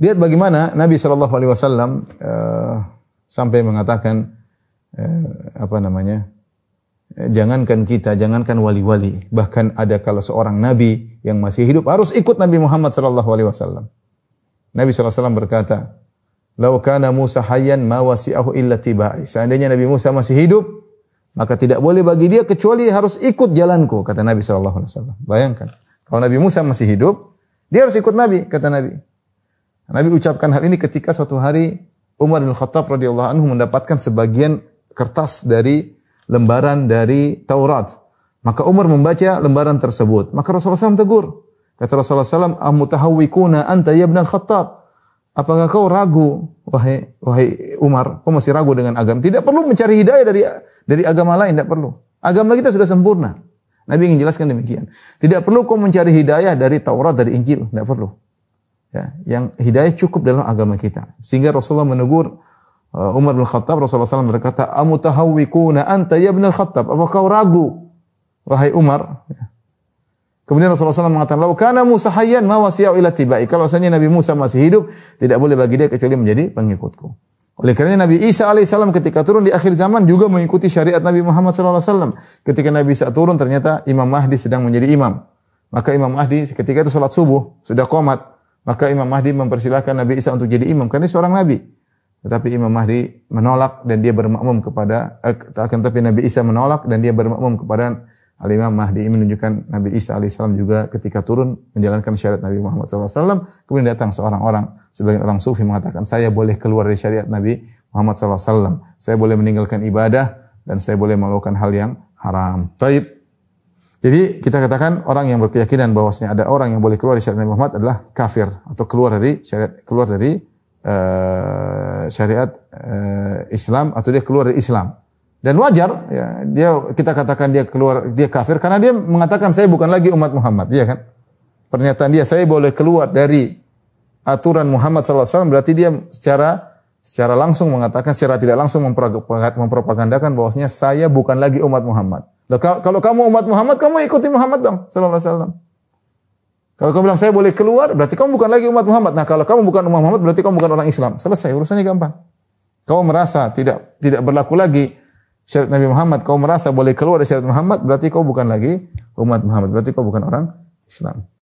Lihat bagaimana Nabi Shallallahu Alaihi Wasallam uh, sampai mengatakan uh, apa namanya, eh, jangankan kita, jangankan wali-wali, bahkan ada kalau seorang nabi yang masih hidup harus ikut Nabi Muhammad Shallallahu Alaihi Wasallam. Nabi saw berkata, "Lau kana Musa hayyan mawasi wasi'ahu illa tiba'i." Seandainya Nabi Musa masih hidup, maka tidak boleh bagi dia kecuali harus ikut jalanku, kata Nabi saw Bayangkan, kalau Nabi Musa masih hidup, dia harus ikut Nabi, kata Nabi. Nabi ucapkan hal ini ketika suatu hari Umar bin Khattab radhiyallahu anhu mendapatkan sebagian kertas dari lembaran dari Taurat. Maka Umar membaca lembaran tersebut. Maka Rasulullah SAW tegur. Kata Rasulullah SAW, Amutahawikuna anta ya khattab. Apakah kau ragu, wahai, wahai Umar, kau masih ragu dengan agama? Tidak perlu mencari hidayah dari dari agama lain, tidak perlu. Agama kita sudah sempurna. Nabi ingin jelaskan demikian. Tidak perlu kau mencari hidayah dari Taurat, dari Injil, tidak perlu ya, yang hidayah cukup dalam agama kita. Sehingga Rasulullah menegur uh, Umar bin Khattab, Rasulullah SAW berkata, tahawwikuna anta ya bin khattab Apa kau ragu wahai Umar? Ya. Kemudian Rasulullah SAW mengatakan, "Lau kana Musa hayyan ma wasiyaw ila tibai." Kalau asalnya Nabi Musa masih hidup, tidak boleh bagi dia kecuali menjadi pengikutku. Oleh kerana Nabi Isa alaihissalam ketika turun di akhir zaman juga mengikuti syariat Nabi Muhammad SAW. Ketika Nabi Isa turun ternyata Imam Mahdi sedang menjadi imam. Maka Imam Mahdi ketika itu salat subuh, sudah komat. Maka Imam Mahdi mempersilahkan Nabi Isa untuk jadi imam karena seorang nabi. Tetapi Imam Mahdi menolak dan dia bermakmum kepada eh, akan tetapi Nabi Isa menolak dan dia bermakmum kepada Al-Imam Mahdi ini menunjukkan Nabi Isa alaihissalam juga ketika turun menjalankan syariat Nabi Muhammad SAW. Kemudian datang seorang orang, sebagian orang sufi mengatakan, saya boleh keluar dari syariat Nabi Muhammad SAW. Saya boleh meninggalkan ibadah dan saya boleh melakukan hal yang haram. Taib. Jadi kita katakan orang yang berkeyakinan bahwasanya ada orang yang boleh keluar dari syariat Nabi Muhammad adalah kafir atau keluar dari syariat keluar dari uh, syariat uh, Islam atau dia keluar dari Islam. Dan wajar ya, dia kita katakan dia keluar dia kafir karena dia mengatakan saya bukan lagi umat Muhammad, iya kan? Pernyataan dia saya boleh keluar dari aturan Muhammad sallallahu alaihi wasallam berarti dia secara secara langsung mengatakan secara tidak langsung mempropagandakan bahwasanya saya bukan lagi umat Muhammad. Kalau kamu umat Muhammad, kamu ikuti Muhammad dong, sallallahu alaihi wasallam. Kalau kamu bilang saya boleh keluar, berarti kamu bukan lagi umat Muhammad. Nah, kalau kamu bukan umat Muhammad, berarti kamu bukan orang Islam. Selesai, urusannya gampang. Kamu merasa tidak tidak berlaku lagi syariat Nabi Muhammad, Kamu merasa boleh keluar dari syariat Muhammad, berarti kau bukan lagi umat Muhammad, berarti kau bukan orang Islam.